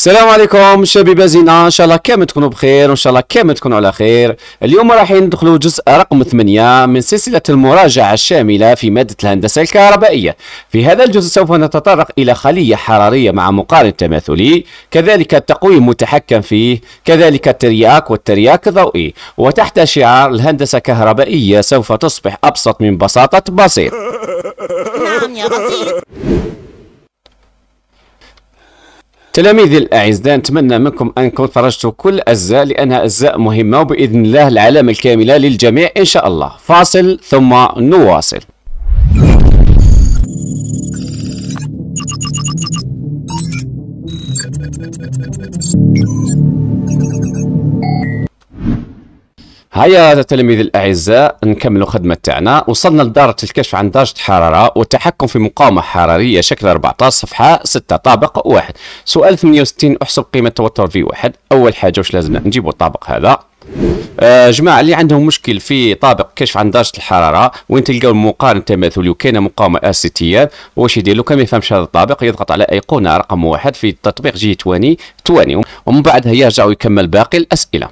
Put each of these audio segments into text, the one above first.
السلام عليكم شبيبه زينه ان شاء الله كامل تكونوا بخير وان شاء الله كامل تكونوا على خير اليوم راح ندخلوا جزء رقم 8 من سلسله المراجعه الشامله في ماده الهندسه الكهربائيه في هذا الجزء سوف نتطرق الى خليه حراريه مع مقارن تماثلي كذلك التقويم متحكم فيه كذلك الترياك والترياك الضوئي وتحت شعار الهندسه الكهربائيه سوف تصبح ابسط من بساطه بسيط نعم يا بسيط تلاميذي الأعزاء نتمنى منكم أنكم تفرجتوا كل أجزاء لأنها أجزاء مهمة وبإذن الله العلامة الكاملة للجميع إن شاء الله فاصل ثم نواصل هيا تلاميذ الاعزاء نكملوا خدمه تاعنا وصلنا لدارة الكشف عن درجه حراره والتحكم في مقاومه حراريه شكل 14 صفحه 6 طابق واحد سؤال 68 احسب قيمه توتر في واحد اول حاجه واش لازمنا نجيبوا الطابق هذا آه جماعه اللي عندهم مشكل في طابق كشف عن درجه الحراره وين تلقاو المقارنة تماثلي وكاين مقاومه اسيتيات واش يدير كان ما يفهمش هذا الطابق يضغط على ايقونه رقم واحد في تطبيق جي 20 20 ومن بعدها يرجع ويكمل باقي الاسئله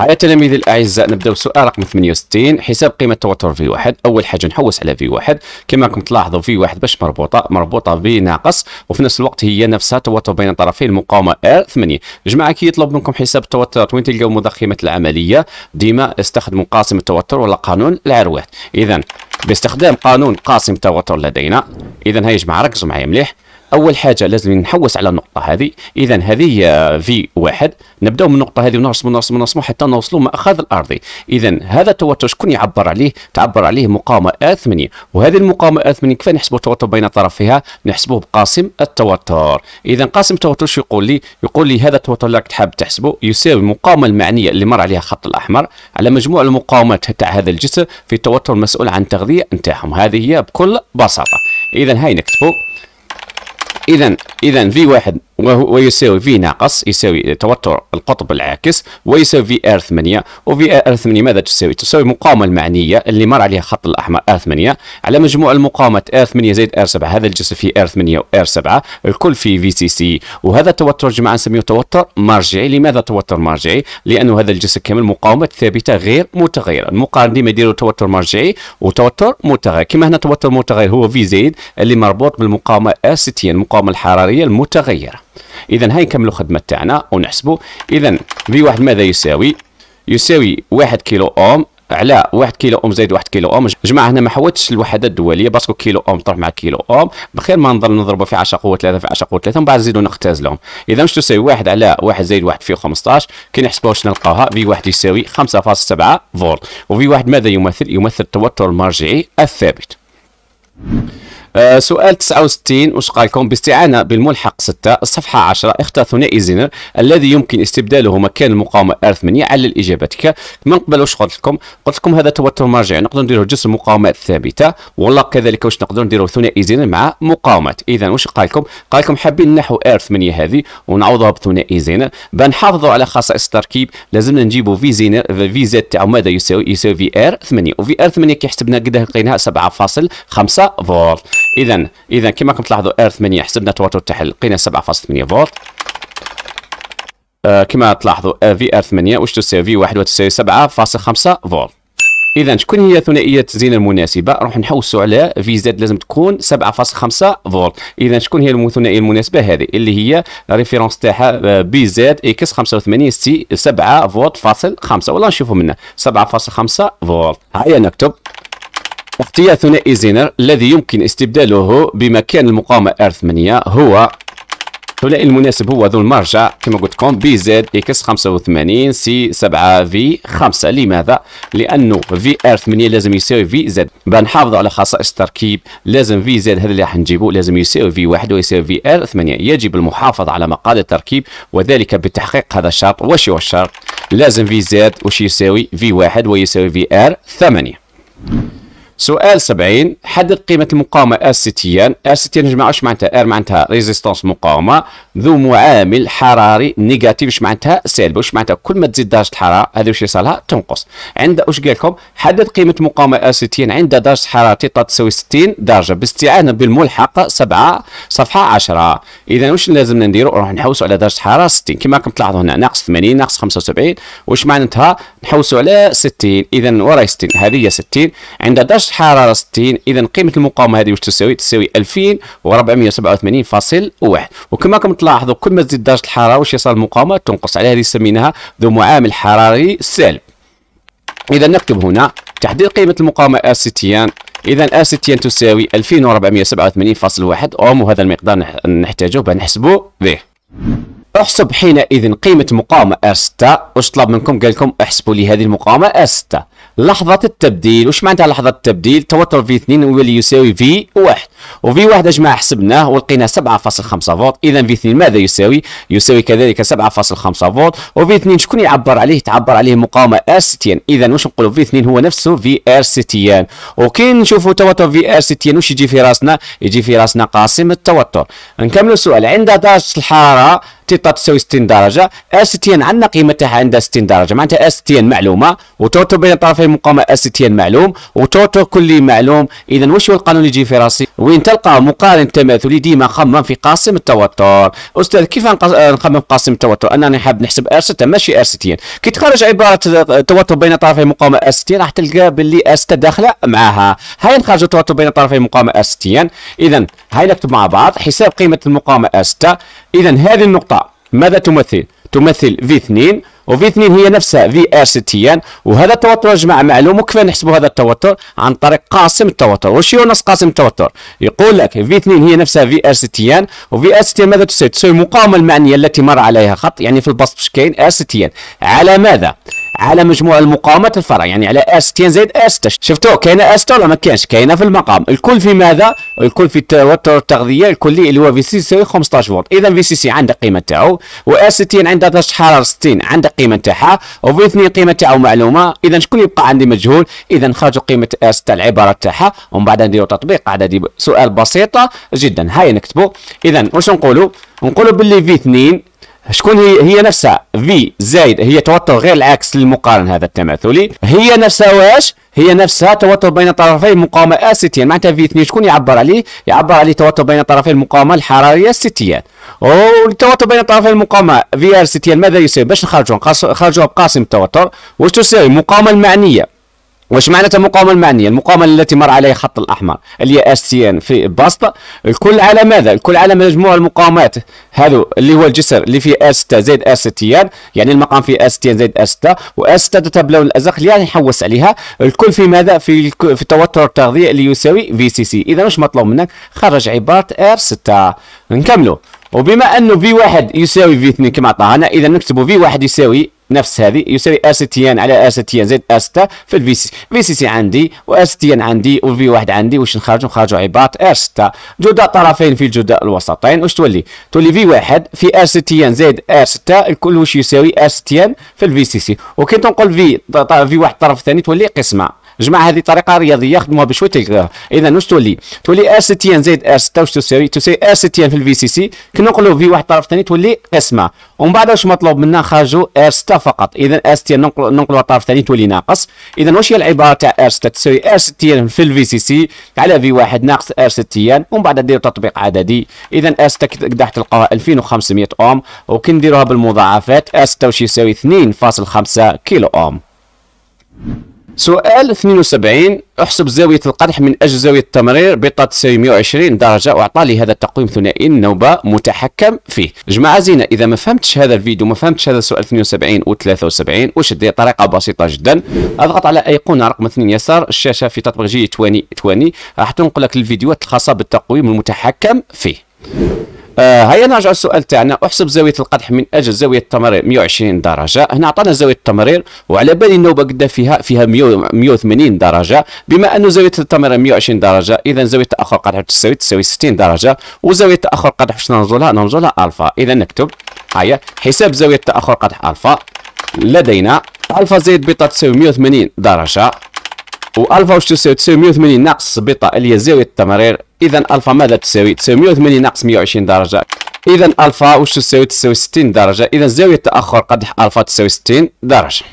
هيا تلاميذي الاعزاء نبدا بسؤال رقم 68 حساب قيمه توتر في واحد اول حاجه نحوس على في واحد كما راكم تلاحظوا في واحد باش مربوطه مربوطه ب ناقص وفي نفس الوقت هي نفسها توتر بين طرفي المقاومه ار 8 جماعه كي يطلب منكم حساب التوترات وين تلقاو مضخمه العمليه ديما استخدموا قاسم التوتر ولا قانون العروات اذا باستخدام قانون قاسم التوتر لدينا اذا هيا جماعه ركزوا معايا مليح اول حاجه لازم نحوس على النقطه هذه اذا هذه هي في واحد نبداو من النقطه هذه ونرسم ونرسم ونرسم حتى نوصلوا ماخذ الارضي اذا هذا التوتر شكون يعبر عليه تعبر عليه مقاومه ا 8 وهذه المقاومه ا 8 كيف نحسبوا التوتر بين طرفيها نحسبوه بقاسم التوتر اذا قاسم التوتر شو يقول لي يقول لي هذا التوتر اللي راك حاب تحسبه يساوي المقاومه المعنيه اللي مر عليها الخط الاحمر على مجموع المقاومات تاع هذا الجسر في التوتر المسؤول عن التغذيه نتاعهم هذه هي بكل بساطه اذا هاي نكتبوا اذا اذا في واحد ويساوي في ناقص يساوي توتر القطب العاكس ويساوي في ار 8 وفي ار 8 ماذا تساوي؟ تساوي المقاومه المعنيه اللي مر عليها خط الاحمر ار 8 على مجموع المقاومه ار 8 زائد ار 7 هذا الجسم في ار 8 وار 7 الكل في في سي سي وهذا التوتر جماعه نسميه توتر مرجعي لماذا توتر مرجعي؟ لانه هذا الجسم كامل مقاومه ثابته غير متغيره المقارن ديما يديروا توتر مرجعي وتوتر متغير كما هنا توتر متغير هو في زائد اللي مربوط بالمقاومه ار 60 المقاومه الحراريه المتغيره اذا هاي نكملوا الخدمه تاعنا ونحسبوا اذا في واحد ماذا يساوي يساوي 1 كيلو اوم على 1 كيلو اوم زائد 1 كيلو اوم جماعه هنا ما حولتش الوحدات الدوليه باسكو كيلو اوم طرح مع كيلو اوم بخير ما نضل نضربه في 10 قوه 3 في 10 قوه 3 ومن بعد نزيدو نختازلهم اذا واش تساوي 1 على 1 زائد 1 في 15 كي نحسبوها واش نلقاوها في واحد يساوي 5.7 فولت وفي واحد ماذا يمثل يمثل التوتر المرجعي الثابت آه، سؤال 69 واش قال لكم باستعانه بالملحق 6 الصفحه 10 اختار ثنائي زينر الذي يمكن استبداله مكان المقاومه ار 8 علل اجابتك من قبل واش قلت لكم قلت لكم هذا توتر مرجعي نقدر نديرو جسم مقاومات ثابته والله كذلك واش نقدر نديروا ثنائي زينر مع مقاومات اذا واش قال لكم قال لكم حابين نحو ار 8 هذه ونعوضها بثنائي زينر بنحافظوا على خصائص التركيب لازمنا نجيبوا في زينر في زد تاعو ماذا يساوي يساوي في ار 8 وفي ار 8 كيحسبنا قد لقيناها 7.5 فولت اذا اذا كما راكم تلاحظوا ار 8 حسبنا التوتر تاعها لقينا 7.8 فولت آه كما تلاحظوا في ار 8 واش تساوي في 1 وتساوي 7.5 فولت اذا شكون هي ثنائيه الزينه المناسبه راح نحوسوا على في زد لازم تكون 7.5 فولت اذا شكون هي الثنائيه المناسبه هذه اللي هي ريفيرونس تاعها بي زد اكس 85 سي 7 فولت فاصل 5 ولا نشوفوا منها 7.5 فولت هيا نكتب احتيال ثنائي زينر الذي يمكن استبداله بمكان المقاومة R8 هو الثنائي المناسب هو ذو المرجع كما قلت لكم بي زد اكس 85 سي 7 في 5 لماذا؟ لانه في ار 8 لازم يساوي في زد بنحافظوا على خصائص التركيب لازم في زد هذا اللي راح نجيبه لازم يساوي في 1 ويساوي في ار 8 يجب المحافظه على مقال التركيب وذلك بتحقيق هذا الشرط واش هو الشرط؟ لازم في زد وش يساوي في 1 ويساوي في ار 8 سؤال 70 حدد قيمة المقاومة ار 60 ار 60 يا جماعة واش معناتها ار معناتها ريزيستانس مقاومة ذو معامل حراري نيجاتيف واش معناتها سالب واش معناتها كل ما تزيد درجة الحرارة هذا واش يصلها تنقص عند واش قال لكم حدد قيمة مقاومة ار 60 عند درجة حرارة تيتا تساوي 60 درجة باستعانة بالملحق 7 صفحة 10 إذا واش لازمنا نديرو نروح نحوسوا على درجة حرارة 60 كما راكم تلاحظوا هنا ناقص 80 ناقص 75 واش معناتها نحوسوا على 60 إذا وراي 60 هذه هي 60 عند درجة درجه حراره 60 اذا قيمه المقاومه هذه واش تساوي تساوي 2487.1 وكما راكم تلاحظوا كل ما تزيد درجه الحراره واش يصير المقاومه تنقص عليها هذه سميناها ذو معامل حراري سالب اذا نكتب هنا تحديد قيمه المقاومه اسيتيان اذا اسيتيان تساوي 2487.1 اوم وهذا المقدار نحتاجه باش نحسبوا به احسب حينئذ قيمة مقاومة R6 واش طلب منكم قال لكم احسبوا لي هذه المقاومة R6 لحظة التبديل وش معناتها لحظة التبديل توتر في 2 يولي يساوي في 1 وفي 1 يا جماعة حسبناه ولقينا 7.5 فولت إذا في 2 ماذا يساوي يساوي كذلك 7.5 فولت وفي 2 شكون يعبر عليه تعبر عليه مقاومة ار ستيان إذا واش نقولوا في 2 هو نفسه في ار ستيان وكي نشوفوا توتر في ار ستيان واش يجي في راسنا يجي في راسنا قاسم التوتر نكملوا السؤال عند درجة الحرارة تيتا تساوي 60 درجه اس تي ان عندنا قيمتها عندها 60 درجه معناتها اس تي ان معلومه وتوتو بين طرفي المقاومه اس تي ان معلوم وتوتو كلي معلوم اذا واش هو القانون اللي يجي في راسي وين تلقى مقارن تماثلي ديما خمم في قاسم التوتر استاذ كيف آه، نخمم في قاسم التوتر انا حاب نحسب ار 6 ماشي ار 60 كي تخرج عباره التوتر بين طرفي مقاومه ار 60 راح تلقى باللي ار 6 داخله معاها هاي نخرج التوتر بين طرفي مقاومه ار 60 اذا هاي نكتب مع بعض حساب قيمه المقاومه ار 6 اذا هذه النقطه ماذا تمثل تمثل في 2 وفي اثنين هي نفسها في ار ستيان وهذا التوتر يا جماعه معلوم وكيف نحسبوا هذا التوتر عن طريق قاسم التوتر وش هو نص قاسم التوتر يقول لك في اثنين هي نفسها في ار ستيان وفي ار ستيان ماذا تساوي تساوي المقاومه المعنيه التي مر عليها خط يعني في البسط باش كاين ار ستيان على ماذا على مجموع المقاومات الفرع يعني على اس تين زائد اس تش شفتوا كاينه اس ولا ما كاينش كاينه في المقام الكل في ماذا الكل في التوتر التغذيه الكلي اللي هو في سي يساوي 15 فولت اذا في سي سي عندها قيمه تاعو واس 60 عندها درجه حراره 60 عندها قيمه تاعها وفي 2 قيمه تاعو معلومه اذا شكون يبقى عندي مجهول اذا خرجوا قيمه اس تاع العباره تاعها ومن بعد نديروا تطبيق عددي سؤال بسيطه جدا هاي نكتبوا اذا واش نقولوا نقولوا باللي في 2 شكون هي هي نفسها في زائد هي توتر غير العكس للمقارن هذا التماثلي هي نفسها واش هي نفسها توتر بين طرفي المقاومه الستيان معناتها في 2 شكون يعبر عليه يعبر عليه توتر بين طرفي المقاومه الحراريه الستيان والتوتر بين طرفي المقاومه في ار ستيان ماذا يساوي باش نخرجوا نخرجوها بقاسم التوتر واش تساوي المقاومه المعنيه واش معناتها المقاومه المعنيه المقاومه التي مر عليها خط الاحمر اللي هي اس تي ان في بسط الكل على ماذا الكل على مجموع المقاومات هذو اللي هو الجسر اللي فيه اس تا زائد اس تي ان يعني المقام فيه اس تي ان زائد اس تا واس تا تذهب لون الازرق اللي يعني يحوس عليها الكل في ماذا في في التوتر التغذيه اللي يساوي في سي سي اذا واش مطلوب منك خرج عباره ار 6 نكملوا وبما انه في واحد يساوي في 2 كما عطاها اذا نكتبوا في واحد يساوي نفس هذه يساوي ار سي تي ان على ار سي تي ان زائد ار ستة في الفي سي في سي سي عندي وار سي تي ان عندي وفي واحد عندي واش نخرج نخرجوا عباط ار ستة جدا طرفين في الجدا الوسطين واش تولي تولي في واحد في ار سي تي ان زائد ار ستة الكل واش يساوي ار سي تي ان في الفي سي سي وكي تنقول في في واحد طرف ثاني تولي قسمه جماعه هذه طريقه رياضيه خدموها بشويه تلك اذا واش تولي تولي ار 60 زائد ار 6 واش تساوي تساوي ار 60 في الفي سي سي كنقلوا في واحد الطرف ثاني تولي قسمه ومن بعد واش مطلوب منا نخرجوا ار 6 فقط اذا ار 60 ننقلوا الطرف ثاني تولي ناقص اذا واش هي العباره تاع ار 6 تساوي ار 60 في الفي سي سي على في واحد ناقص ار 60 ومن بعد ديروا تطبيق عددي اذا ار 6 كدا تلقاوها 2500 اوم وكنديروها بالمضاعفات ار 6 واش يساوي 2.5 كيلو اوم سؤال 72 احسب زاوية القدح من أجل زاوية التمرير بطة تساوي 120 درجة وأعطى لي هذا التقويم ثنائي النوبة متحكم فيه جماعة زينة إذا ما فهمتش هذا الفيديو ما فهمتش هذا السؤال 72 و 73 واش دير طريقة بسيطة جدا اضغط على أيقونة رقم 2 يسار الشاشة في تطبيق جي 20 20 راح تنقلك الفيديوهات الخاصة بالتقويم المتحكم فيه آه هيا نرجع السؤال تاعنا احسب زاويه القدح من اجل زاويه التمرير 120 درجه هنا عطانا زاويه التمرير وعلى بالي النوبه قد فيها فيها 180 درجه بما انه زاويه التمرير 120 درجه اذا زاويه تاخر القدح تساوي تساوي 60 درجه وزاويه تاخر القدح باش نرجو لها نرجو لها الفا اذا نكتب هيا حساب زاويه تاخر قدح الفا لدينا الفا زائد بيتا تساوي 180 درجه والفا واش تساوي تساوي وثمانين ناقص بيطا اللي هي زاويه التمرير اذا الفا ماذا تساوي تساوي وثمانين ناقص 120 درجه اذا الفا واش تساوي تساوي 60 درجه اذا زاويه التاخر قدح الفا تساوي 60 درجه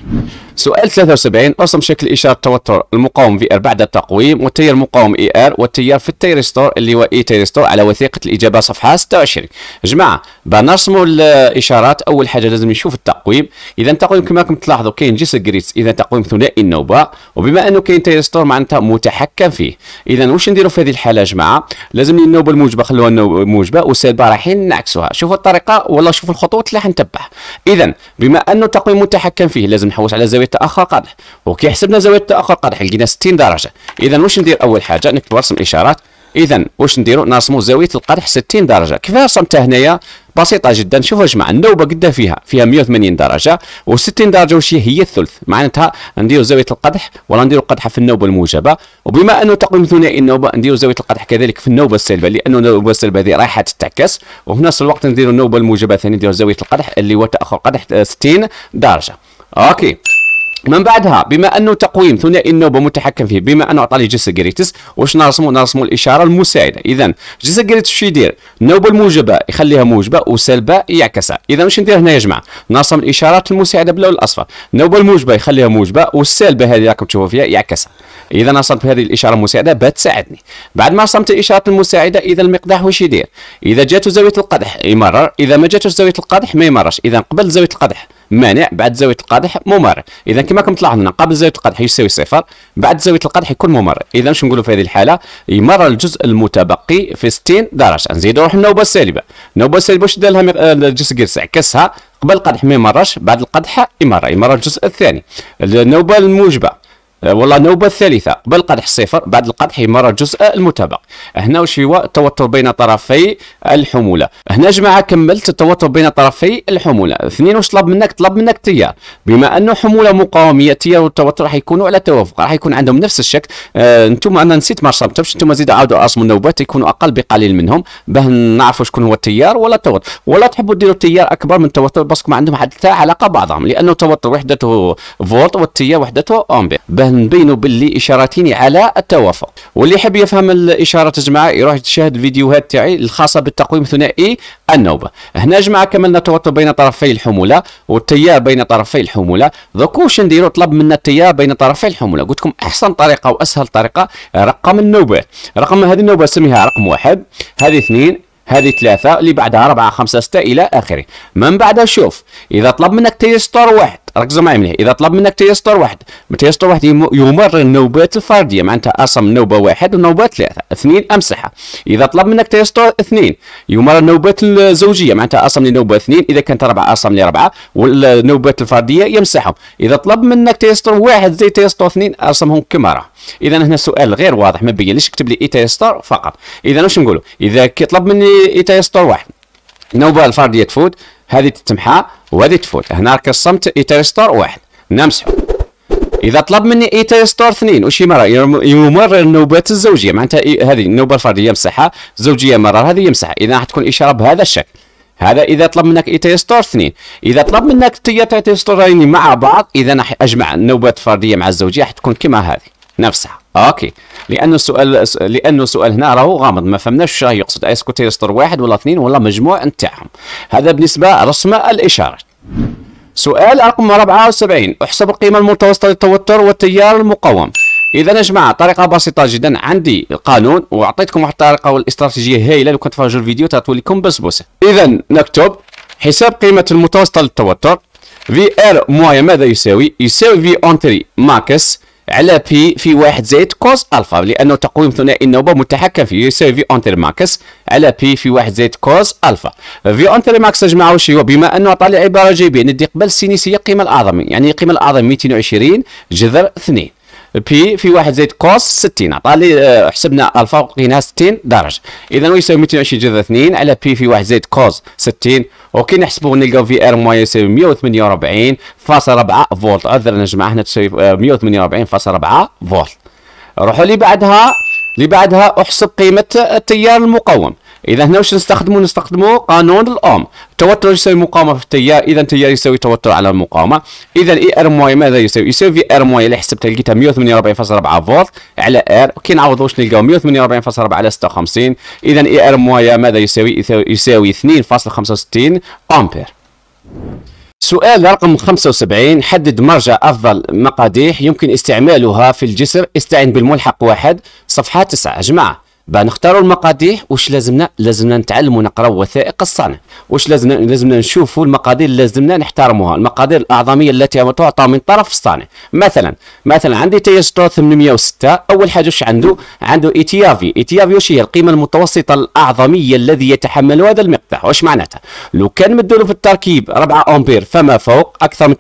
سؤال 73 ارسم شكل إشارة توتر المقاوم في ار بعد التقويم والتيار المقاوم اي ار والتيار في التيرستور اللي هو اي تيرستور على وثيقة الإجابة صفحة 26 جماعة بنرسموا نرسموا الإشارات أول حاجة لازم نشوف التقويم إذا التقويم كما راكم تلاحظوا كاين جيس جريتس إذا تقويم ثنائي النوبة وبما أنه كاين تيرستور معناتها متحكم فيه إذا واش نديروا في هذه الحالة جماعة لازم النوبة الموجبة خلوها النوبة الموجبة والسالبة رايحين نعكسوها شوفوا الطريقة ولا شوفوا الخطوات اللي راح نتبع إذا بما أنه التقويم متحكم فيه لازم نحوس على زاوية تاخر قدح وكيحسبنا زاويه تاخر قدح لقينا 60 درجه اذا واش ندير اول حاجه نكتب رسم الاشارات اذا واش نديرو نرسمو زاويه القدح 60 درجه كيفاش رسمتها هنايا بسيطه جدا شوفوا يا جماعه النوبه قد فيها فيها 180 درجه و60 درجه واش هي الثلث معناتها نديرو زاويه القدح ولا نديرو القدح في النوبه الموجبه وبما انه تقويم ثنائي النوبه نديرو زاويه القدح كذلك في النوبه السالبه لانه النوبه السالبه هذه رايحه تتعكس وفي نفس الوقت نديرو النوبه الموجبه ثاني نديرو زاويه القدح اللي هو تاخر قدح 60 آه، درجه اوكي من بعدها بما انه تقويم ثنائي النوبه متحكم فيه بما انه عطاني جيسجريتس واش نرسمو نرسمو الاشاره المساعده اذا جيسجريتس شو يدير النوبه الموجبه يخليها موجبه وسالبه يعكسها اذا واش ندير هنا يا جماعه نرسم الاشارات المساعده باللون الاصفر النوبه الموجبه يخليها موجبه والسالبه هذه راكم تشوفوا فيها يعكسها اذا رسمت هذه الاشاره المساعده بتساعدني بعد ما رسمت الاشارات المساعده اذا المقداح واش يدير اذا جاته زاويه القدح يمرر اذا ما جاتوش زاويه القدح ما يمررش اذا قبل زاويه القدح مانع بعد زاويه القدح ممر اذا كما كنت لاحظنا قبل زاويه القدح يساوي صفر بعد زاويه القدح يكون ممر اذا مش نقوله في هذه الحاله يمر الجزء المتبقي في 60 درجه نزيدو روح النوبه السالبه النوبه السالبه واش دالها آه، الجسر كيرسع كسها قبل القدح ما يمرش بعد القدح يمر يمر الجزء الثاني النوبه الموجبه أه، والله النوبة الثالثة قبل قدح الصفر بعد القدح يمر الجزء المتابق هنا وش هو التوتر بين طرفي الحمولة هنا جماعة كملت التوتر بين طرفي الحمولة اثنين وش طلب منك طلب منك تيار بما انه حمولة مقاومية تيار والتوتر راح يكونوا على توافق راح يكون عندهم نفس الشكل آه انتم انا نسيت ما رسمتهمش انتم زيد عاودوا ارسموا النوبات يكونوا اقل بقليل منهم باه نعرفوا شكون هو التيار ولا التوتر ولا تحبوا ديروا التيار اكبر من التوتر باسكو ما عندهم حتى علاقة بعضهم لانه التوتر وحدته فولت والتيار وحدته امبير نبينوا باللي اشارتين على التوافق واللي يحب يفهم الاشاره جماعه يروح يشاهد الفيديوهات تاعي الخاصه بالتقويم ثنائي النوبه هنا جماعه كملنا توتر بين طرفي الحموله والتيار بين طرفي الحموله دوك واش نديروا طلب منا التيار بين طرفي الحموله قلت لكم احسن طريقه واسهل طريقه رقم النوبات رقم هذه النوبه سميها رقم واحد هذه اثنين هذه ثلاثة اللي بعدها أربعة خمسة ستة إلى آخره من بعدها شوف إذا طلب منك تيستر واحد ركزوا معي مليح اذا طلب منك تيستور واحد تيستور واحد يمرر النوبات الفرديه معناتها اصم نوبه واحد ونوبه ثلاثه اثنين امسحها اذا طلب منك تيستور اثنين يمرر النوبات الزوجيه معناتها يعني اصم لنوبه اثنين اذا كانت اربعه اصم لاربعه والنوبات الفرديه يمسحهم اذا طلب منك تيستور واحد زي تيستور اثنين ارسمهم كما راه اذا هنا سؤال غير واضح ما بين ليش كتب لي اي تيستور فقط اذا واش نقولوا اذا طلب مني اي تيستور واحد نوبه الفرديه تفوت هذه تتمحى وهذه تفوت هنا كصمت ايتريستور واحد نمسحو اذا طلب مني ايتريستور اثنين وشي مره يمرر النوبات الزوجيه معناتها هذه النوبه الفرديه يمسحها الزوجيه مرر هذه يمسحها اذا راح تكون اشاره بهذا الشكل هذا اذا طلب منك ايتريستور اثنين اذا طلب منك تيتريستورين مع بعض اذا اجمع النوبات الفرديه مع الزوجيه حتكون كما هذه نفسها اوكي لانه السؤال لانه السؤال هنا راهو غامض ما فهمناش راه يقصد اسكو يسطر واحد ولا اثنين ولا مجموع نتاعهم هذا بالنسبه رسم الاشاره سؤال رقم 74 احسب القيمه المتوسطه للتوتر والتيار المقاوم اذا يا جماعه طريقه بسيطه جدا عندي القانون واعطيتكم واحد الطريقه والاستراتيجيه هايله لو كنت تفرجوا الفيديو تولي لكم بسبوسه اذا نكتب حساب قيمه المتوسطه للتوتر في ار موايا ماذا يساوي يساوي في اونتري ماكس على بي في واحد زائد كوس الفا لانه تقويم ثنائي النوبه متحكم فيه يساوي اونتر ماكس على بي في واحد زائد كوس الفا في اونتر ماكس اجمع واش هو بما انه طالع لي عباره جيبيه ندي قبل السينيسيه القيمه الاعظم يعني القيمه الاعظم 220 جذر 2 بي في واحد زائد كوس 60 عطى لي حسبنا الفا ولقيناها 60 درجه اذا ويساوي 220 جذر 2 على بي في واحد زائد كوس 60 وكي نحسبوا نلقاو في ار موان يساوي 148.4 فولت عذرا نجمع هنا تساوي 148.4 آه، فولت روحوا لي بعدها اللي بعدها احسب قيمه التيار المقوم اذا هنا واش نستخدموا نستخدموا قانون الاوم التوتر يساوي مقاومه في التيار اذا التيار يساوي توتر على المقاومه اذا اي ار موي ماذا يساوي يساوي في ار موي اللي حسبتها لقيتها 148.4 فولت على ار كي نعوضو واش نلقاو 148.4 على 56 اذا اي ار موي ماذا يساوي يساوي 2.65 امبير سؤال رقم 75 حدد مرجع أفضل مقاديح يمكن استعمالها في الجسر استعن بالملحق واحد صفحة 9 جماعة باه نختاروا المقادير واش لازمنا لازمنا نتعلموا نقراو وثائق الصنع واش لازمنا لازمنا نشوفوا المقادير اللي لازمنا نحترموها المقادير الاعظميه التي تعطى من طرف الصانع مثلا مثلا عندي تيستو 806 اول حاجه واش عنده عنده ايتيافي ايتيافي واش هي القيمه المتوسطه الاعظميه الذي يتحمل هذا المقدار واش معناتها لو كان مدلو في التركيب 4 امبير فما فوق اكثر من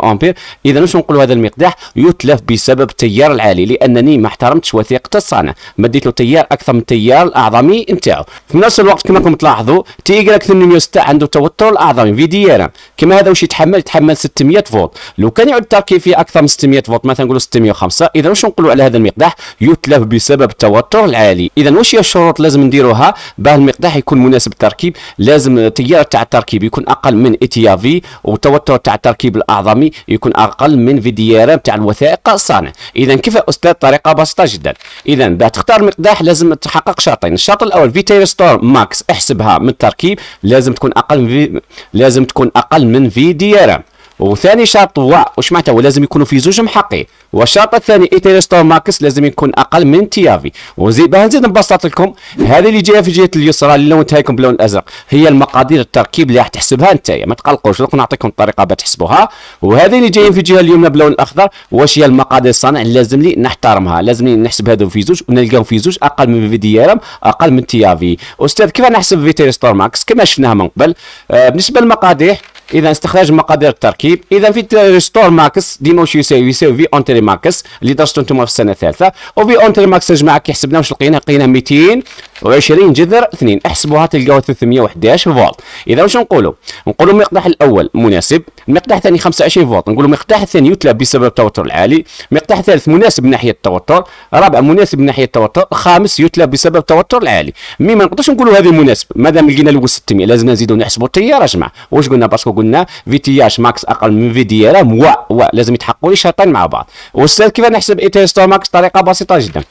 3.8 امبير اذا واش نقولوا هذا المقدار يتلف بسبب التيار العالي لانني ما احترمتش وثيقه الصانع مديت له تيار اكثر من التيار الاعظمي نتاعو في نفس الوقت كما راكم تلاحظوا تيغرا 806 عنده توتر الاعظمي في دي ار كما هذا واش يتحمل يتحمل 600 فولت لو كان يعود التركيب فيه اكثر من 600 فولت مثلا نقولوا 605 اذا واش نقولوا على هذا المقداح يتلف بسبب التوتر العالي اذا واش هي الشروط لازم نديروها باه المقداح يكون مناسب للتركيب لازم التيار تاع التركيب يكون اقل من اي تي في والتوتر تاع التركيب الاعظمي يكون اقل من في دي ار تاع الوثائق الصانع اذا كيف استاذ طريقه بسيطه جدا اذا باه تختار مقداح لازم لازم تحقق شرطين الشرط الاول فيتير ستور ماكس احسبها من التركيب لازم تكون اقل من في... لازم تكون اقل من في دي ار ام وثاني شرط هو واش معناتها هو لازم يكونوا في زوج محقي والشرط الثاني ايتيرستور ماكس لازم يكون اقل من تيافي ونزيد نزيد نبسط لكم هذه اللي جايه في جهه اليسرى اللي اللون تاعكم باللون الازرق هي المقادير التركيب اللي راح تحسبها انت يعني ما تقلقوش دوك نعطيكم الطريقه باش تحسبوها وهذه اللي جايه في الجهه اليمنى باللون الاخضر واش هي المقادير اللي لازم لي نحترمها لازم لي نحسب هذو في زوج ونلقاو في زوج اقل من في ديالهم اقل من تيافي استاذ كيف نحسب فيتيريستور ماكس كما شفناها من قبل آه بالنسبه للمقادير اذا استخراج مقادير التركيب اذا في ريستور ماكس ديما واش يساوي يساوي في اونتري ماكس اللي درستو نتوما في السنه الثالثه وفي اونتري ماكس جماعه كي حسبناه واش لقينا لقينا 200 و20 جذر 2 احسبوها تلقاو 311 فولت اذا واش نقولوا نقولوا المقداح الاول مناسب المقداح الثاني 25 فولت نقولوا المقداح الثاني يتلى بسبب التوتر العالي المقداح الثالث مناسب من ناحيه التوتر رابع مناسب من ناحيه التوتر خامس يتلى بسبب التوتر العالي مي ما نقدرش نقولوا هذا مناسب مادام لقينا الاول 600 لازم نزيدوا نحسبوا التيار اجمع واش قلنا باسكو قلنا في تي اش ماكس اقل من في دي ار ام و لازم يتحققوا لي شرطين مع بعض والسؤال كيف نحسب اي تي ماكس طريقه بسيطه جدا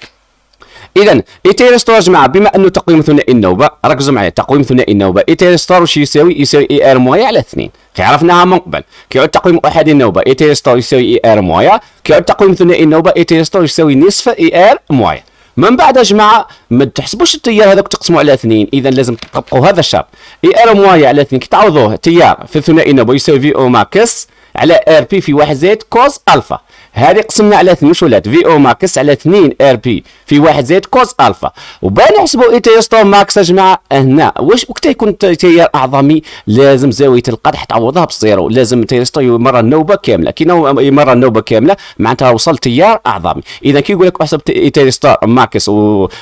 اذا ستور يا جماعه بما انه تقويم ثنائي النوبه ركزوا معايا تقويم ثنائي النوبه ايتيري ستور واش يساوي يساوي اي ار مويا على 2 عرفناها من قبل كيعود تقويم احادي النوبه ايتيري ستور يساوي اي ار مويا كيعود تقويم ثنائي النوبه ايتيري ستور يساوي نصف اي ار مويا من بعد يا جماعه ما تحسبوش التيار هذاك تقسموا على اثنين اذا لازم تطبقوا هذا الشرط اي ار مويا على اثنين كي تعوضوه تيار في ثنائي النوبه يساوي في او ماكس على ار بي في واحد زائد كوز الفا هذه قسمنا على اثنين شولات ولات في او ماكس على اثنين ار بي في واحد زائد كوز الفا وبان نحسبوا اي e تي ستور ماكس يا جماعه هنا واش وقت يكون تيار اعظمي لازم زاويه القدح تعوضها بالزيرو لازم تي ستور يمر النوبه كامله كي يمر النوبه كامله معناتها وصل تيار اعظمي اذا كي يقول لك احسب اي تي ستور ماكس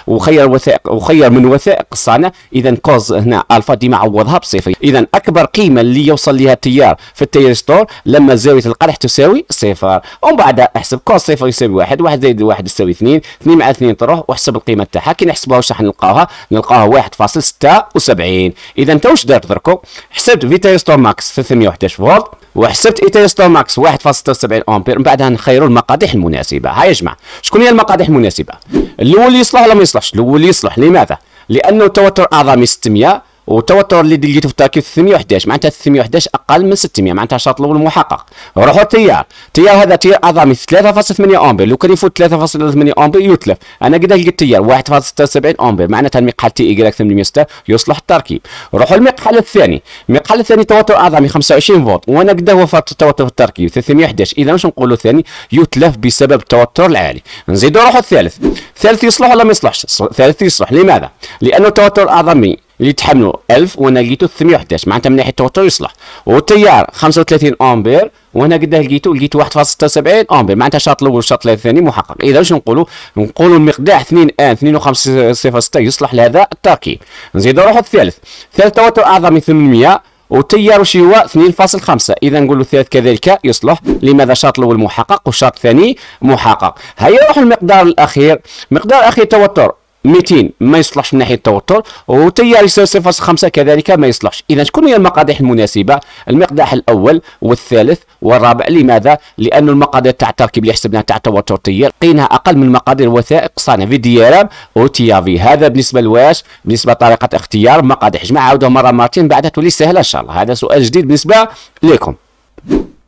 وخير وثائق وخير من وثائق الصانع اذا كوز هنا الفا ديما عوضها بصفر اذا اكبر قيمه اللي يوصل لها التيار في التيار ستور لما زاويه القدح تساوي صفر ومن بعد قاعده احسب كوس صفر يساوي واحد واحد زائد واحد يساوي اثنين اثنين مع اثنين تروح واحسب القيمه تاعها كي نحسبوها واش راح نلقاوها نلقاوها واحد فاصل ستة وسبعين اذا انت واش درت دركو حسبت فيتايستور ماكس 311 فولت وحسبت ايتايستور ماكس 1.76 امبير من بعدها نخيروا المقادح المناسبه ها يا جماعه شكون هي المقادح المناسبه الاول يصلح ولا ما يصلحش الاول يصلح لماذا لانه التوتر اعظمي 600 والتوتر اللي لقيته في التركيب 311 معناتها 311 اقل من 600 معناتها الشرط الاول محقق روحوا التيار التيار هذا تيار اعظمي 3.8 امبير لو كان يفوت 3.8 امبير يتلف انا قد لقيت تيار 1.76 امبير معناتها المقحل تي ايكغيك 806 يصلح التركيب روحوا المقحل الثاني المقحل الثاني توتر اعظمي 25 فولت وانا قد وفرت التوتر في التركيب 311 اذا واش نقولوا الثاني يتلف بسبب التوتر العالي نزيدوا روحوا الثالث الثالث يصلح ولا ما يصلحش الثالث يصلح لماذا لانه التوتر الاعظمي اللي تحملوا 1000 وانا لقيتو 811 معناتها من ناحيه التوتر يصلح والتيار 35 امبير وانا قداه لقيتو لقيتو 1.76 امبير معناتها الشاط الاول والشاط الثاني محقق اذا واش نقولوا نقولوا المقدار 2 ان 52.6 يصلح لهذا التركيب نزيدوا نروحوا الثالث ثالث توتر اعظم من 800 والتيار واش هو 2.5 اذا نقولوا الثالث كذلك يصلح لماذا الشاط الاول محقق والشاط الثاني محقق هيا نروحوا المقدار الاخير مقدار اخير توتر 200 ما يصلحش من ناحيه التوتر وتيار 0.5 كذلك ما يصلحش اذا شكون هي المقادح المناسبه المقداح الاول والثالث والرابع لماذا لان المقادير تاع التركيب اللي حسبناها تاع التوتر والتيار لقيناها اقل من مقادير وثائق صانع في ديرام وتي في هذا بالنسبه لواش بالنسبه لطريقه اختيار مقادح جماعه عاودوا مره مرتين بعدها تولي سهله ان شاء الله هذا سؤال جديد بالنسبه لكم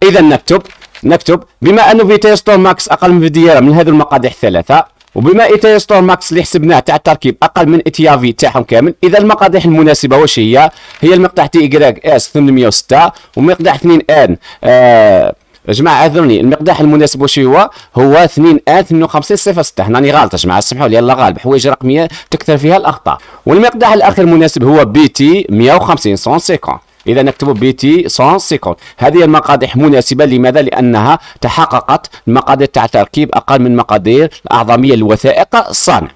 اذا نكتب نكتب بما انه في تيستور ماكس اقل من في ديرام من هذه المقادح الثلاثه وبما ايتيستور ماكس اللي حسبناه تاع التركيب اقل من في تاعهم كامل اذا المقادح المناسبه واش هي هي المقطع تي ايكغيك اس 806 ومقطع 2 ان آه جماعه عذروني المقداح المناسب واش هو هو 2 ان 58 صفر 6 راني غلط يا جماعه سمحوا لي الله غالب حوايج رقميه تكثر فيها الاخطاء والمقداح الاخر المناسب هو بي تي 150 150 إذا نكتب بي تي سون سيكون هذه المقادح مناسبة لماذا؟ لأنها تحققت المقادير تاع التركيب أقل من مقادير الأعظمية للوثائق الصانع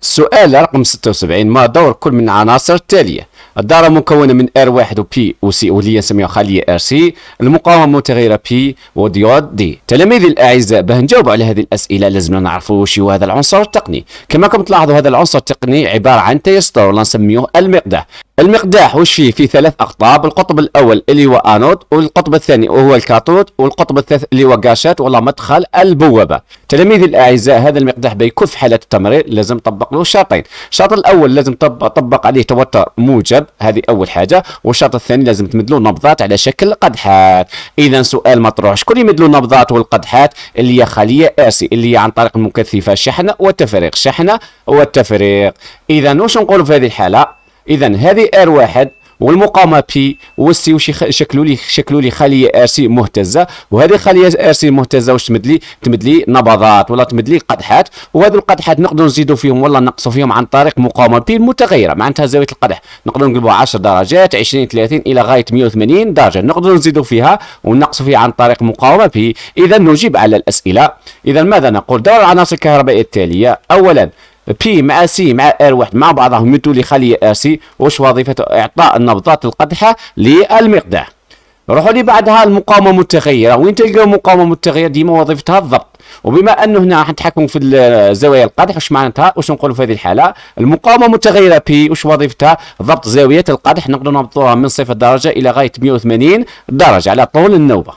سؤال رقم 76 ما دور كل من العناصر التالية الدارة مكونة من R واحد و P و C واللي نسميها خلية RC المقاومة متغيرة P وديود D تلاميذي الأعزاء باه نجاوبوا على هذه الأسئلة لازمنا نعرفوا هو هذا العنصر التقني كما كم تلاحظوا هذا العنصر التقني عبارة عن تيستر ولا نسميه المقداح المقداح وش فيه فيه ثلاث اقطاب القطب الاول اللي هو انود والقطب الثاني وهو الكاثود والقطب الثالث اللي هو كاشات ولا مدخل البوابه تلاميذي الاعزاء هذا المقدح بيكف حاله التمرير لازم نطبق له شرطين الشرط الاول لازم تطبق عليه توتر موجب هذه اول حاجه والشرط الثاني لازم تمد له نبضات على شكل قدحات اذا سؤال مطروح شكون يمد له النبضات والقدحات اللي هي خليه اسي اللي هي عن طريق المكثفه شحن وتفريغ شحن وتفريغ اذا واش نقولوا في هذه الحاله اذا هذه ار واحد والمقاومه بي والسي وشي شكلوا لي شكلوا لي خليه ارسي مهتزه وهذه الخليه ارسي مهتزه واش تمد لي تمد لي نبضات ولا تمد لي قدحات وهذو القدحات نقدروا نزيدوا فيهم ولا نقصوا فيهم عن طريق مقاومه بي المتغيره معناتها زاويه القدح نقدروا نقلبوا 10 درجات 20 30 الى غايه 180 درجه نقدروا نزيدوا فيها ونقصوا فيها عن طريق مقاومه بي اذا نجيب على الاسئله اذا ماذا نقول دور العناصر الكهربائيه التاليه اولا بي مع سي مع ار واحد مع بعضهم ينتجوا لي خليه ار سي واش وظيفه اعطاء النبضات القدحه للمقدار روحوا لي بعدها المقاومه المتغيره وين تلقاو المقاومه المتغيره ديما وظيفتها الضبط وبما انه هنا نتحكم في زوايا القدح واش معناتها واش نقولوا في هذه الحاله المقاومه المتغيره بي واش وظيفتها ضبط زاويه القدح نقدروا نضبطوها من صفر درجه الى غايه 180 درجه على طول النوبه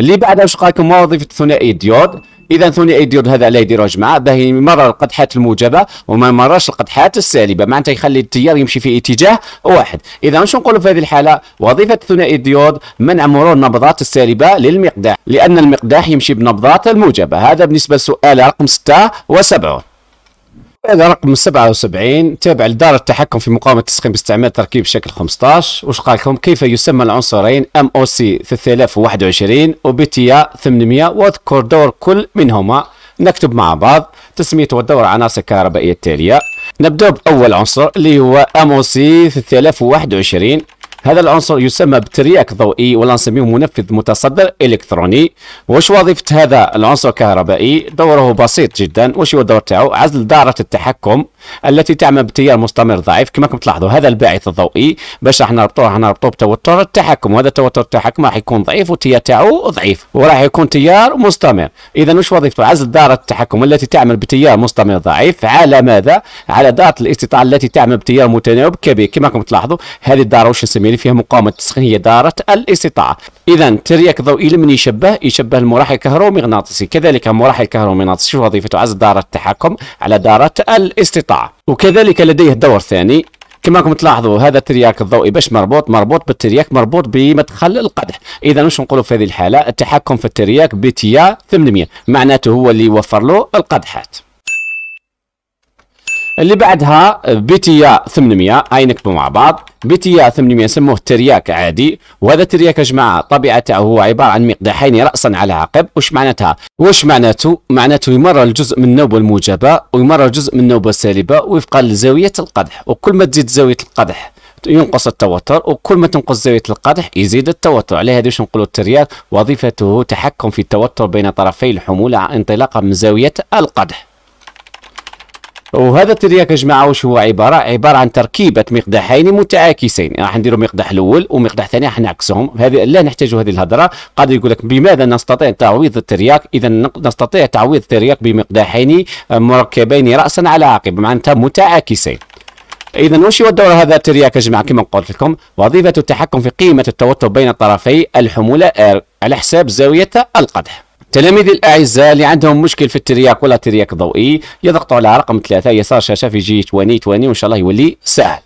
اللي بعدها واش قال لكم وظيفه ثنائي الديود اذا ثني يدير هذا لا يدير جماعه باهي مرر القدحات الموجبه وما مررش القدحات السالبه معناتها يخلي التيار يمشي في اتجاه واحد اذا شنو نقولوا في هذه الحاله وظيفه ثنائي الديود منع مرور النبضات السالبه للمقداح لان المقداح يمشي بنبضات الموجبه هذا بالنسبه للسؤال رقم 76 هذا رقم 77 تابع لدار التحكم في مقاومه التسخين باستعمال تركيب شكل 15 وش قال لكم كيف يسمى العنصرين ام او سي 3021 وبيتيا 800 واذكر دور كل منهما نكتب مع بعض تسمية والدور عناصر كهربائية التالية نبدأ بأول عنصر اللي هو ام او سي 3021 هذا العنصر يسمى بترياك ضوئي ولا نسميه منفذ متصدر الكتروني واش وظيفه هذا العنصر الكهربائي دوره بسيط جدا واش هو الدور تاعو عزل داره التحكم التي تعمل بتيار مستمر ضعيف كما راكم تلاحظوا هذا الباعث الضوئي باش راح نربطوه راح نربطوه بتوتر التحكم وهذا توتر التحكم راح يكون ضعيف والتيار تاعو ضعيف وراح يكون تيار مستمر اذا واش وظيفته عزل داره التحكم التي تعمل بتيار مستمر ضعيف على ماذا على داره الاستطاعه التي تعمل بتيار متناوب كبير كما راكم تلاحظوا هذه الداره واش نسميها فيها مقاومه التسخين هي داره الاستطاعه اذا ترياك ضوئي لمن يشبه يشبه المراحل الكهرومغناطيسي كذلك المراحل الكهرومغناطيسي شوف وظيفته عزل داره التحكم على داره الاستطاعه وكذلك لديه دور ثاني كما راكم تلاحظوا هذا الترياك الضوئي باش مربوط مربوط بالترياك مربوط بمدخل القدح اذا واش نقولوا في هذه الحاله التحكم في الترياك بي تي 800 معناته هو اللي يوفر له القدحات اللي بعدها بتيا 800 هاي نكتبوا مع بعض بتيا 800 سموه ترياك عادي وهذا الترياك يا جماعه طبيعته هو عباره عن مقدحين راسا على عقب وش معناتها وش معناته معناته يمرر الجزء من النوبه الموجبه ويمرر الجزء من النوبه السالبه وفقا لزاويه القدح وكل ما تزيد زاويه القدح ينقص التوتر وكل ما تنقص زاويه القدح يزيد التوتر على هذا نقولوا الترياك وظيفته تحكم في التوتر بين طرفي الحموله انطلاقا من زاويه القدح وهذا الترياك يا جماعه واش هو عباره عباره عن تركيبه مقدحين متعاكسين راح نديروا مقدح الاول ومقدح ثاني راح نعكسهم هذه لا نحتاج هذه الهضره قد يقول لك بماذا نستطيع تعويض الترياك اذا نستطيع تعويض الترياك بمقدحين مركبين راسا على عقب معناتها متعاكسين اذا واش هو دور هذا الترياك يا جماعه كما قلت لكم وظيفه التحكم في قيمه التوتر بين طرفي الحموله آه، على حساب زاويه القدح تلاميذ الاعزاء اللي عندهم مشكل في الترياق ولا ترياق ضوئي يضغطوا على رقم ثلاثه يسار شاشه في جي 20 20 وان شاء الله يولي سهل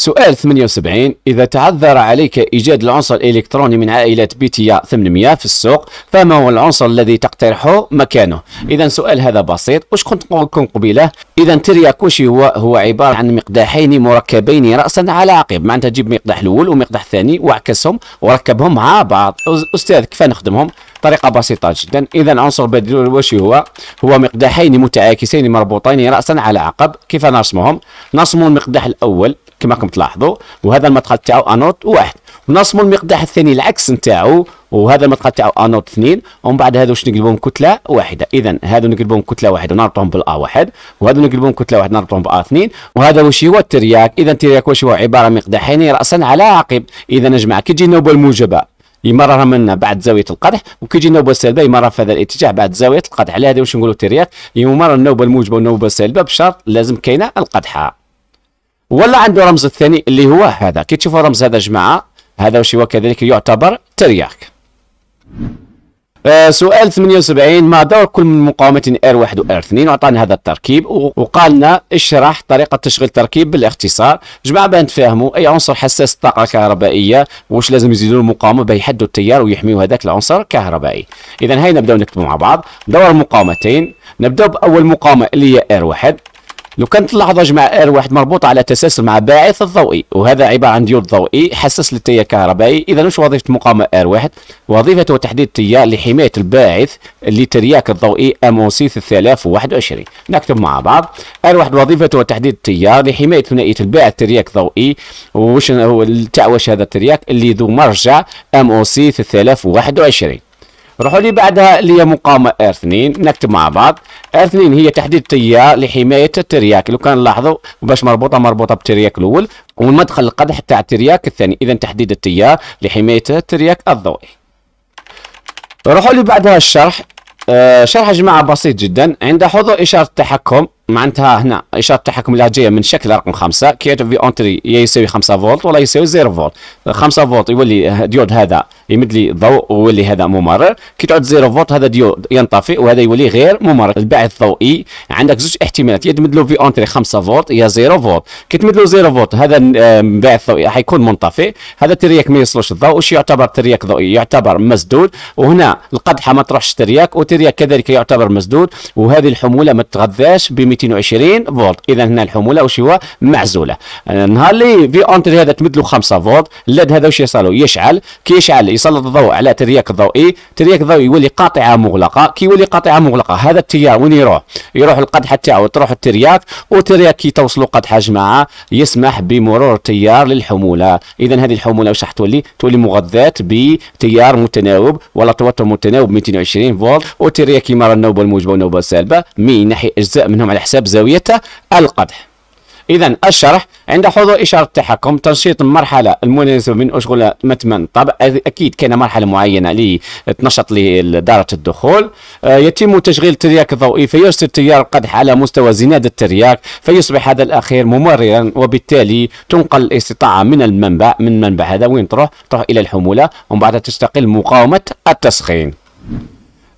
سؤال 78 إذا تعذر عليك إيجاد العنصر الإلكتروني من عائلة بيتيا 800 في السوق فما هو العنصر الذي تقترحه مكانه إذا سؤال هذا بسيط واش كنت لكم قبيله إذا ترياكوشي هو هو عبارة عن مقداحين مركبين رأسا على عقب معناتها تجيب مقداح الأول ومقداح الثاني وعكسهم وركبهم مع بعض أستاذ كيف نخدمهم طريقة بسيطة جدا إذا عنصر بديل واش هو هو مقداحين متعاكسين مربوطين رأسا على عقب كيف نرسمهم نرسم المقداح الأول كما راكم تلاحظوا وهذا المدخل تاعو انوت واحد ونرسموا المقداح الثاني العكس نتاعو وهذا المدخل تاعو انوت اثنين ومن بعد هذو واش نقلبوهم كتله واحده اذا هذو نقلبوهم كتله واحده ونربطهم بالا واحد وهذو نقلبوهم كتله واحده ونربطهم بالا اثنين وهذا واش هو الترياك اذا الترياك واش هو عباره مقداحين راسا على عقب اذا يا جماعه كي تجي النوبه الموجبه يمررها منا بعد زاويه القدح وكي تجي النوبه السالبه يمررها في هذا الاتجاه بعد زاويه القدح على هذا واش نقولوا الترياك يمرر النوبه الموجبه والنوبه السالبه بشرط لازم كاينه القدحه ولا عنده رمز الثاني اللي هو هذا كي تشوفوا رمز هذا جماعه هذا واش هو كذلك يعتبر ترياك آه سؤال 78 ما دور كل من مقاومه ار R1 و 2 وعطانا هذا التركيب وقالنا اشرح طريقة تشغيل التركيب بالاختصار جماعة بان تفهموا أي عنصر حساس الطاقة الكهربائية واش لازم يزيدوا المقاومة باه يحدوا التيار ويحميوا هذاك العنصر الكهربائي إذا هاي نبداو نكتبوا مع بعض دور المقاومتين نبداو بأول مقاومة اللي هي ار 1 لو كانت اللحظه مع ار واحد مربوطه على تسلسل مع باعث الضوئي وهذا عباره عن ديود ضوئي حساس للتيار الكهربائي اذا وش وظيفه مقاومه ار واحد وظيفته تحديد التيار لحمايه الباعث لترياك الضوئي ام او سي 3021 نكتب مع بعض ار واحد وظيفته تحديد التيار لحمايه ثنائيه الباعث ترياك ضوئي وش هو تعوش هذا الترياك اللي ذو مرجع ام او سي 3021 روحوا لي بعدها اللي هي مقاومه ار 2 نكتب مع بعض ار 2 هي تحديد تيار لحمايه الترياك لو كان نلاحظوا باش مربوطه مربوطه بالترياك الاول والمدخل القدح تاع الترياك الثاني اذا تحديد التيار لحمايه الترياك الضوئي روحوا لي بعدها الشرح آه شرح يا جماعه بسيط جدا عند حضور اشاره التحكم معناتها هنا اشاره التحكم اللي جايه من شكل رقم خمسه كياتو في اونتري يا يساوي 5 فولت ولا يساوي 0 فولت 5 فولت يولي ديود هذا يمد لي ضوء ويولي هذا ممرر كي تعود 0 فولت هذا ديود ينطفئ وهذا يولي غير ممرر الباعث الضوئي عندك زوج احتمالات يا تمد له في اونتري 5 فولت يا 0 فولت كي تمد له 0 فولت هذا الباعث الضوئي حيكون منطفئ هذا الترياك ما يوصلوش الضوء واش يعتبر ترياك ضوئي يعتبر مسدود وهنا القدحه ما تروحش ترياك وترياك كذلك يعتبر مسدود وهذه الحموله ما تتغذاش ب 220 فولت اذا هنا الحموله وش هو معزوله النهار آه، اللي في اونتري هذا تمد له 5 فولت اللد هذا وش يصير يشعل كي يشعل يسلط الضوء على ترياك الضوئي ترياك الضوئي يولي قاطعه مغلقه كي يولي قاطعه مغلقه هذا التيار وين يروح يروح القدحه تاعو تروح الترياك والترياك كي توصلوا قدحه جماعه يسمح بمرور تيار للحموله اذا هذه الحموله واش راح تولي تولي مغذات بتيار متناوب ولا توتر متناوب 220 فولت وترياك كيما النوبه الموجبه والنوبه السالبه من ناحيه اجزاء منهم على حسب حساب زاوية القدح إذا الشرح عند حضور إشارة التحكم تنشيط المرحلة المناسبة من أشغال متمن طبعا أكيد كان مرحلة معينة تنشط لدارة الدخول آه، يتم تشغيل الترياك الضوئي فيرسل تيار القدح على مستوى زناد الترياك فيصبح هذا الأخير ممررا وبالتالي تنقل الاستطاعة من المنبع من المنبع هذا وين تروح تروح إلى الحمولة ومن بعدها تستقل مقاومة التسخين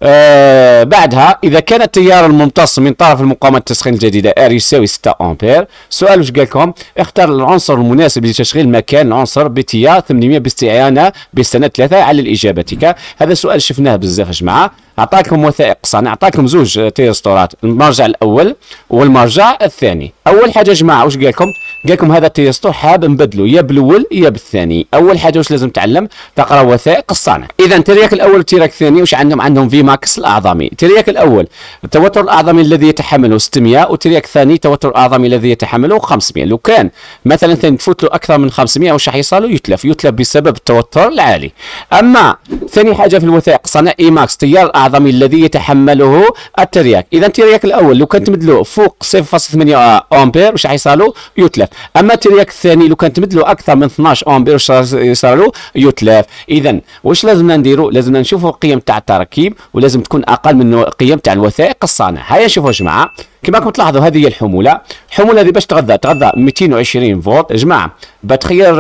آه بعدها اذا كان التيار الممتص من طرف المقاومه التسخين الجديده ار يساوي 6 امبير سؤال واش قال لكم اختار العنصر المناسب لتشغيل مكان العنصر بتيار 800 باستعانه بسنه 3 على الاجابتك هذا سؤال شفناه بزاف يا جماعه اعطاكم وثائق نعطاكم زوج تيستورات المرجع الاول والمرجع الثاني اول حاجه يا جماعه واش قال لكم قال لكم هذا التيستور حاب نبدلو يا بالاول يا بالثاني اول حاجه واش لازم تعلم تقرا وثائق الصانع اذا ترياك الاول وترياك الثاني واش عندهم عندهم في ماكس الاعظمي ترياك الاول التوتر الاعظمي الذي يتحمله 600 وترياك الثاني التوتر الاعظمي الذي يتحمله 500 لو كان مثلا ثاني تفوت له اكثر من 500 واش راح يصالو يتلف يتلف بسبب التوتر العالي اما ثاني حاجه في الوثائق الصانع اي ماكس تيار الأعظم الذي يتحمله الترياك إذا الترياك الأول لو كان تمدلو فوق 0.8 أمبير واش حيصالو يتلف أما الترياك الثاني لو كان تمدلو أكثر من 12 أمبير واش يصالو يتلف إذا واش لازمنا نديرو لازمنا نشوفوا القيم تاع التركيب ولازم تكون أقل من القيم تاع الوثائق الصانع هيا شوفوا يا جماعة كما راكم تلاحظوا هذه هي الحموله الحموله هذه باش تغذى تغذى 220 فولت جماعه بتخير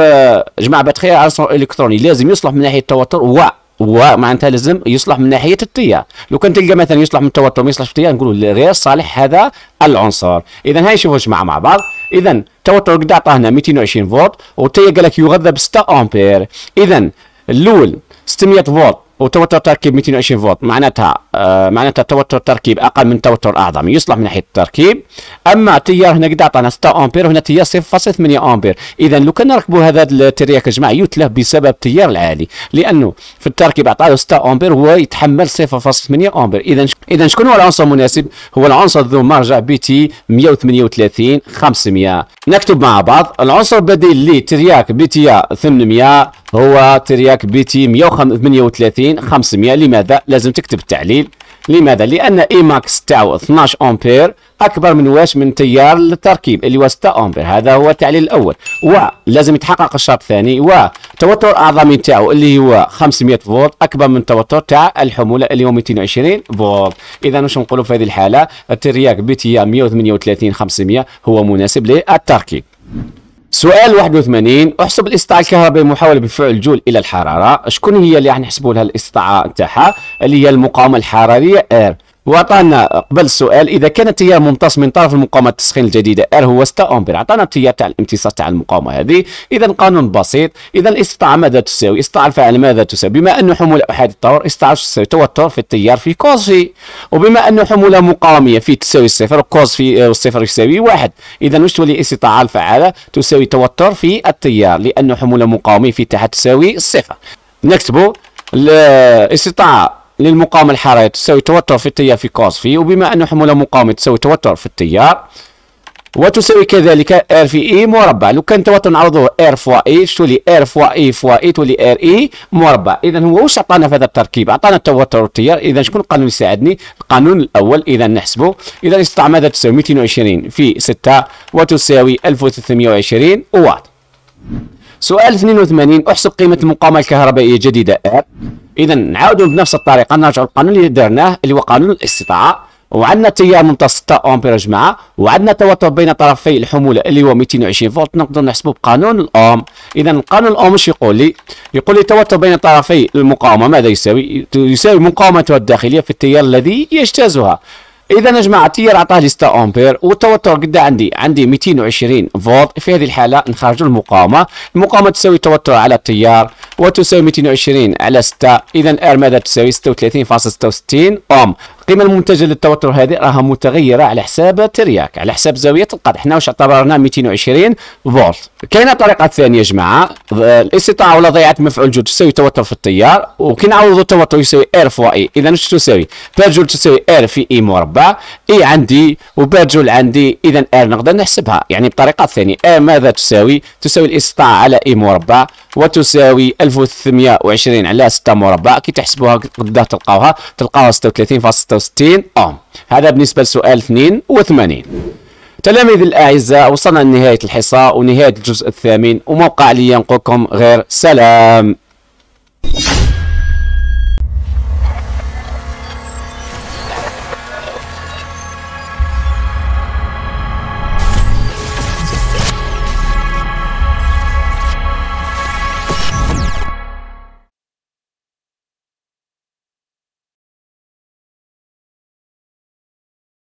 جماعه بتخير عنصر الكتروني لازم يصلح من ناحيه التوتر و ومعناتها لازم يصلح من ناحيه التيار لو كان تلقى مثلا يصلح من التوتر ما يصلحش التيار نقولوا غير صالح هذا العنصر اذا هاي شوفوا جماعه مع بعض اذا توتر قد عطاهنا 220 فولت والتيار قال لك يغذى ب 6 امبير اذا الاول 600 فولت وتوتر تركيب 220 فولت معناتها آه معناتها توتر تركيب اقل من توتر اعظم يصلح من ناحيه التركيب اما التيار هنا قد عطانا 6 امبير وهنا تيار 0.8 امبير اذا لو كان نركبوا هذا الترياك يا جماعه يتلف بسبب التيار العالي لانه في التركيب اعطاه 6 امبير هو يتحمل 0.8 امبير اذا اذا شكون هو العنصر المناسب هو العنصر ذو مرجع بي تي 138 500 نكتب مع بعض العنصر البديل للترياك بي تي 800 هو ترياك بي تي 138 500 لماذا لازم تكتب التعليل لماذا لان اي ماكس تاعو 12 امبير اكبر من واش من تيار التركيب اللي هو 6 امبير هذا هو التعليل الاول ولازم يتحقق الشرط الثاني وتوتر الاعظمي تاعو اللي هو 500 فولت اكبر من التوتر تاع الحموله اللي هو 220 فولت اذا واش نقولوا في هذه الحاله الترياك بي تي 138 500 هو مناسب للتركيب سؤال 81 احسب الاستطاعة الكهربائية محاولة بفعل جول إلى الحرارة شكون هي اللي راح نحسبوا لها الاستطاعة تاعها اللي هي المقاومة الحرارية R وعطانا قبل السؤال اذا كان التيار ممتص من طرف المقاومه التسخين الجديده ار هو 6 امبير عطانا التيار تاع الامتصاص تاع المقاومه هذه اذا قانون بسيط اذا الاستطاعه ماذا تساوي استطاع الفعل ماذا تساوي بما انه حموله احادي التور استطاع تساوي توتر في التيار في كوزي وبما انه حموله مقاوميه في تساوي الصفر كوز في آه، الصفر يساوي واحد اذا واش تولي استطاعه الفعاله تساوي توتر في التيار لانه حموله مقاوميه في تحت تساوي الصفر نكتبوا الاستطاعه للمقاومة الحرارية تساوي توتر في التيار في كوز في وبما أن حمولة مقاومة تساوي توتر في التيار وتساوي كذلك ار في اي مربع لو كان توتر نعرضه ار فوا اي تولي ار فوا اي فوا اي تولي ار اي مربع اذا هو واش عطانا في هذا التركيب عطانا التوتر والتيار اذا شكون القانون يساعدني القانون الاول اذا نحسبه اذا استطاع ماذا تساوي 220 في 6 وتساوي 1320 واط سؤال 82 احسب قيمه المقاومه الكهربائيه الجديده R اذا نعاودوا بنفس الطريقه نرجعوا للقانون اللي درناه اللي هو قانون الاستطاعه وعندنا تيار ممتص 6 امبير جماعه وعندنا توتر بين طرفي الحموله اللي هو 220 فولت نقدر نحسبه بقانون الاوم اذا قانون الاوم ايش يقول لي يقول لي توتر بين طرفي المقاومه ماذا يساوي يساوي مقاومتها الداخليه في التيار الذي يجتازها اذا يا جماعه التيار عطاه لي 6 امبير والتوتر قد عندي عندي 220 فولت في هذه الحاله نخرج المقاومه المقاومه تساوي التوتر على التيار وتساوي 220 على 6 اذا ار ماذا تساوي 36.66 اوم القيمه المنتجه للتوتر هذه راها متغيره على حساب ترياك على حساب زاويه القطع حنا واش اعتبرنا 220 فولت كاينه طريقه ثانيه يا جماعه الاستطاعه ولا ضيعه مفعول جهد تساوي توتر في التيار وكي نعوضوا التوتر يساوي ار فوا اي اذا واش تساوي بار جول تساوي ار في اي مربع اي عندي وبار جول عندي اذا ار نقدر نحسبها يعني بطريقه ثانيه ا ماذا تساوي تساوي الاستطاعه على اي مربع وتساوي 1820 على 6 مربع كي تحسبوها قداه تلقاوها تلقاوها 36.36 وستين أوم هذا بالنسبة لسؤال 82 تلاميذ الأعزاء وصلنا لنهاية الحصة ونهاية الجزء الثامن وموقع لي نقولكم غير سلام